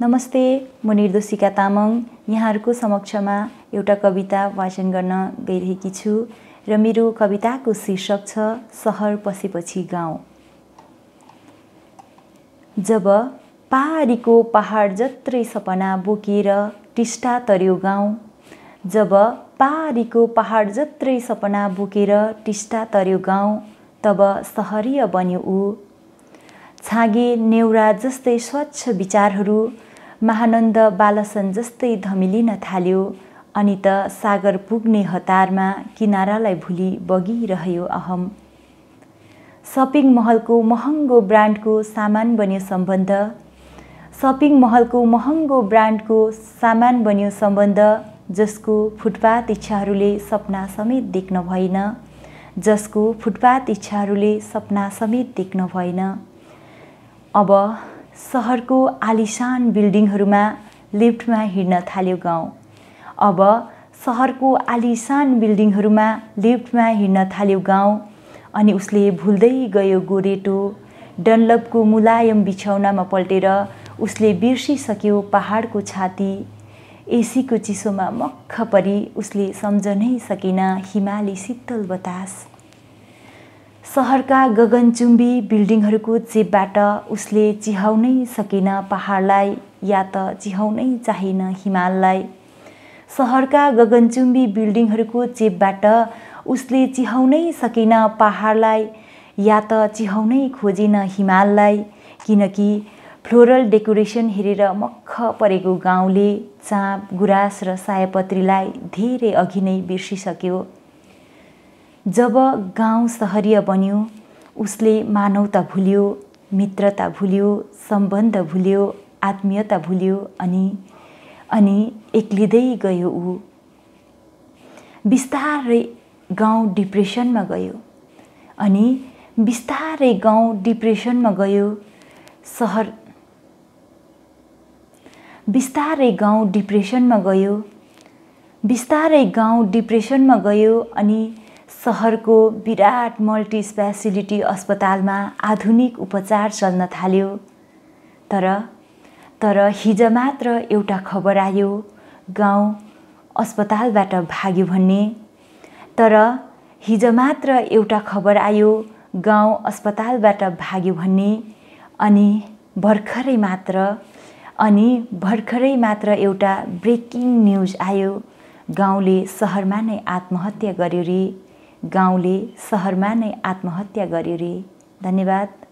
नमस्ते म निर्दोषिका तामाङ यहाँहरूको समक्षमा एउटा कविता वाचन गर्न गइरहेकी छु र मेरो कविताको शीर्षक छ सहर पसेपछि गाउँ जब पहाडीको पहाड जत्रै सपना बोकेर टिस्टा तर्यो गाउँ जब पहाडीको पहाड जत्रै सपना बोकेर टिस्टा तर्यो गाउँ तब सहरीय बन्यो ऊ छाँगे नेउरा जस्तै स्वच्छ विचारहरू महानन्द बालसन जस्तै धमिलिन थाल्यो अनि त सागर पुग्ने हतारमा किनारालाई भुली बगिरह्यो अहम सपिङ महलको महँगो ब्रान्डको सामान बन्यो सम्बन्ध सपिङ महलको महँगो ब्रान्डको सामान बन्यो सम्बन्ध जसको फुटपाथ इच्छाहरूले सपना समेत देख्न भएन जसको फुटपाथ इच्छाहरूले सपना समेत देख्न भएन अब सहरको आलिसान बिल्डिङहरूमा लिफ्टमा हिँड्न थाल्यो गाउँ अब सहरको आलिसान बिल्डिङहरूमा लिफ्टमा हिँड्न थाल्यो गाउँ अनि उसले भुल्दै गयो गोरेटो डन्लपको मुलायम बिछौनामा पल्टेर उसले बिर्सिसक्यो पहाडको छाती एसीको चिसोमा मक्ख परी उसले सम्झनै सकेन हिमाली शीतल बतास सहरका गगनचुम्बी बिल्डिङहरूको चेपबाट उसले चिहाउनै सकेन पहाडलाई या त चिहाउनै चाहेन हिमाललाई सहरका गगनचुम्बी बिल्डिङहरूको चेपबाट उसले चिहाउनै सकेन पहाडलाई या त चिहाउनै खोजेन हिमाललाई किनकि फ्लोरल डेकोरेसन हेरेर मख परेको गाउँले चाँप गुराँस र सयपत्रीलाई धेरै अघि नै बिर्सिसक्यो जब गाउँ सहरीय बन्यो उसले मानवता भुल्यो मित्रता भुल्यो सम्बन्ध भुल्यो आत्मीयता भुल्यो अनि अनि एक्लिँदै गयो ऊ बिस्तारै गाउँ डिप्रेसनमा गयो अनि बिस्तारै गाउँ डिप्रेसनमा गयो सहर बिस्तारै गाउँ डिप्रेसनमा गयो बिस्तारै गाउँ डिप्रेसनमा गयो अनि सहरको विराट मल्टी स्पेसिलिटी अस्पतालमा आधुनिक उपचार चल्न थाल्यो तर तर हिज मात्र एउटा खबर आयो गाउँ अस्पतालबाट भाग्यो भन्ने तर हिज मात्र एउटा खबर आयो गाउँ अस्पतालबाट भाग्यो भन्ने अनि भर्खरै मात्र अनि भर्खरै मात्र एउटा ब्रेकिङ न्युज आयो गाउँले सहरमा नै आत्महत्या गर्यो रे गाउँले सहरमा नै आत्महत्या गर्यो रे धन्यवाद